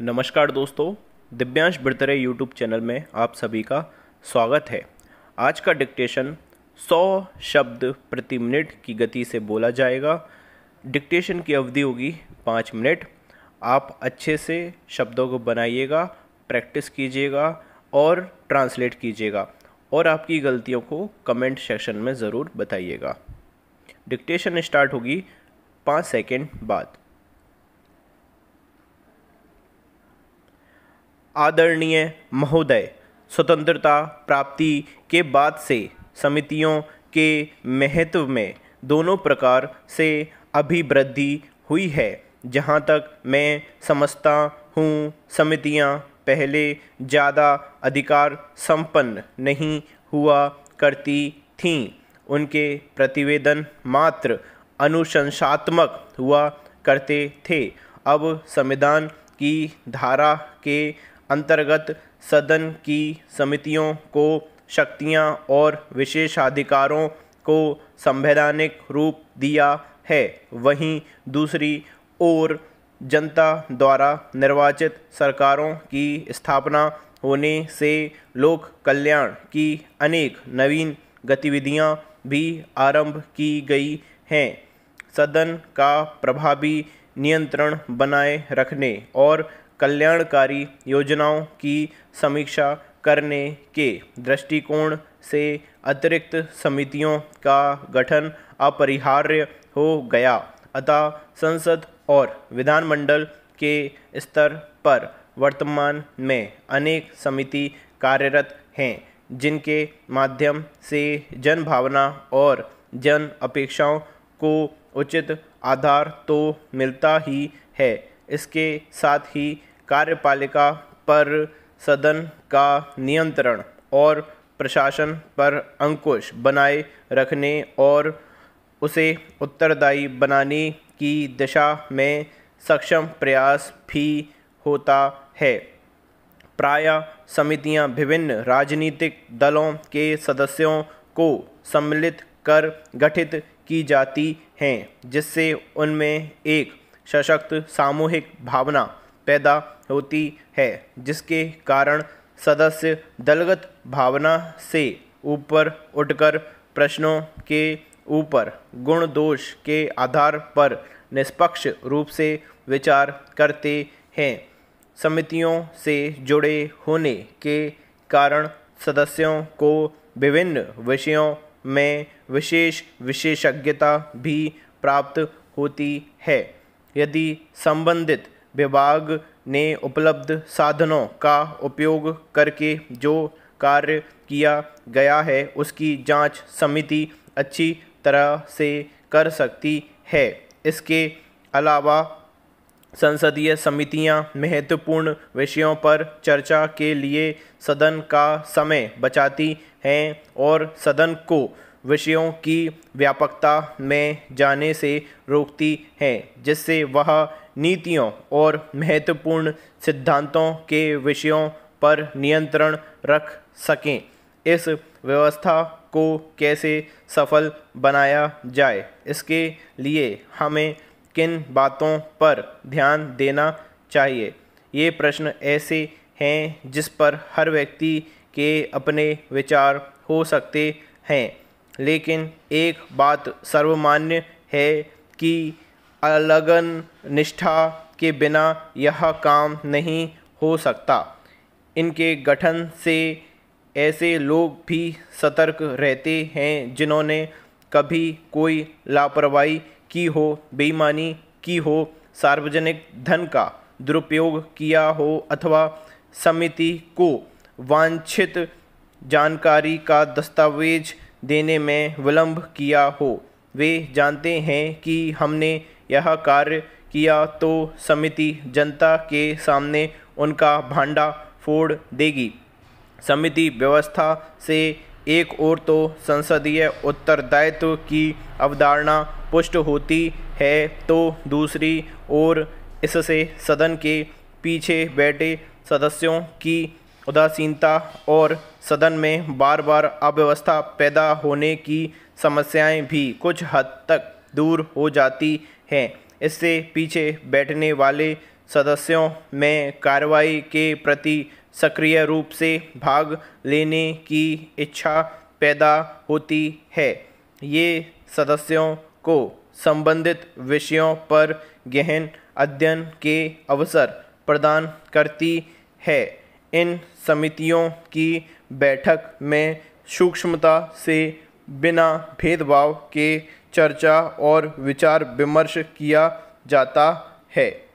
नमस्कार दोस्तों Divyansh बिड़तरे YouTube channel में आप सभी का स्वागत है आज का डिक्टेशन 100 शब्द प्रति मिनट की गति से बोला जाएगा डिक्टेशन की अवधि होगी पाँच मिनट आप अच्छे से शब्दों को बनाइएगा प्रैक्टिस कीजिएगा और ट्रांसलेट कीजिएगा और आपकी गलतियों को कमेंट सेक्शन में ज़रूर बताइएगा डिक्टेशन स्टार्ट होगी पाँच सेकेंड बाद आदरणीय महोदय स्वतंत्रता प्राप्ति के बाद से समितियों के महत्व में दोनों प्रकार से अभिवृद्धि हुई है जहाँ तक मैं समझता हूँ समितियाँ पहले ज़्यादा अधिकार संपन्न नहीं हुआ करती थीं उनके प्रतिवेदन मात्र अनुशंसात्मक हुआ करते थे अब संविधान की धारा के अंतर्गत सदन की समितियों को शक्तियां और विशेषाधिकारों को संवैधानिक रूप दिया है वहीं दूसरी ओर जनता द्वारा निर्वाचित सरकारों की स्थापना होने से लोक कल्याण की अनेक नवीन गतिविधियां भी आरंभ की गई हैं सदन का प्रभावी नियंत्रण बनाए रखने और कल्याणकारी योजनाओं की समीक्षा करने के दृष्टिकोण से अतिरिक्त समितियों का गठन अपरिहार्य हो गया अतः संसद और विधानमंडल के स्तर पर वर्तमान में अनेक समिति कार्यरत हैं जिनके माध्यम से जन भावना और जन अपेक्षाओं को उचित आधार तो मिलता ही है इसके साथ ही कार्यपालिका पर सदन का नियंत्रण और प्रशासन पर अंकुश बनाए रखने और उसे उत्तरदायी बनाने की दिशा में सक्षम प्रयास भी होता है प्राय समितियां विभिन्न राजनीतिक दलों के सदस्यों को सम्मिलित कर गठित की जाती हैं जिससे उनमें एक सशक्त सामूहिक भावना पैदा होती है जिसके कारण सदस्य दलगत भावना से ऊपर उठकर प्रश्नों के ऊपर गुण दोष के आधार पर निष्पक्ष रूप से विचार करते हैं समितियों से जुड़े होने के कारण सदस्यों को विभिन्न विषयों में विशेष विशेषज्ञता भी प्राप्त होती है यदि संबंधित विभाग ने उपलब्ध साधनों का उपयोग करके जो कार्य किया गया है उसकी जांच समिति अच्छी तरह से कर सकती है इसके अलावा संसदीय समितियां महत्वपूर्ण विषयों पर चर्चा के लिए सदन का समय बचाती हैं और सदन को विषयों की व्यापकता में जाने से रोकती है जिससे वह नीतियों और महत्वपूर्ण सिद्धांतों के विषयों पर नियंत्रण रख सकें इस व्यवस्था को कैसे सफल बनाया जाए इसके लिए हमें किन बातों पर ध्यान देना चाहिए ये प्रश्न ऐसे हैं जिस पर हर व्यक्ति के अपने विचार हो सकते हैं लेकिन एक बात सर्वमान्य है कि अलगन निष्ठा के बिना यह काम नहीं हो सकता इनके गठन से ऐसे लोग भी सतर्क रहते हैं जिन्होंने कभी कोई लापरवाही की हो बेईमानी की हो सार्वजनिक धन का दुरुपयोग किया हो अथवा समिति को वांछित जानकारी का दस्तावेज देने में विलंब किया हो वे जानते हैं कि हमने यह कार्य किया तो समिति जनता के सामने उनका भांडा फोड़ देगी समिति व्यवस्था से एक ओर तो संसदीय उत्तरदायित्व की अवधारणा पुष्ट होती है तो दूसरी ओर इससे सदन के पीछे बैठे सदस्यों की उदासीनता और सदन में बार बार अव्यवस्था पैदा होने की समस्याएं भी कुछ हद तक दूर हो जाती हैं इससे पीछे बैठने वाले सदस्यों में कार्रवाई के प्रति सक्रिय रूप से भाग लेने की इच्छा पैदा होती है ये सदस्यों को संबंधित विषयों पर गहन अध्ययन के अवसर प्रदान करती है इन समितियों की बैठक में सूक्ष्मता से बिना भेदभाव के चर्चा और विचार विमर्श किया जाता है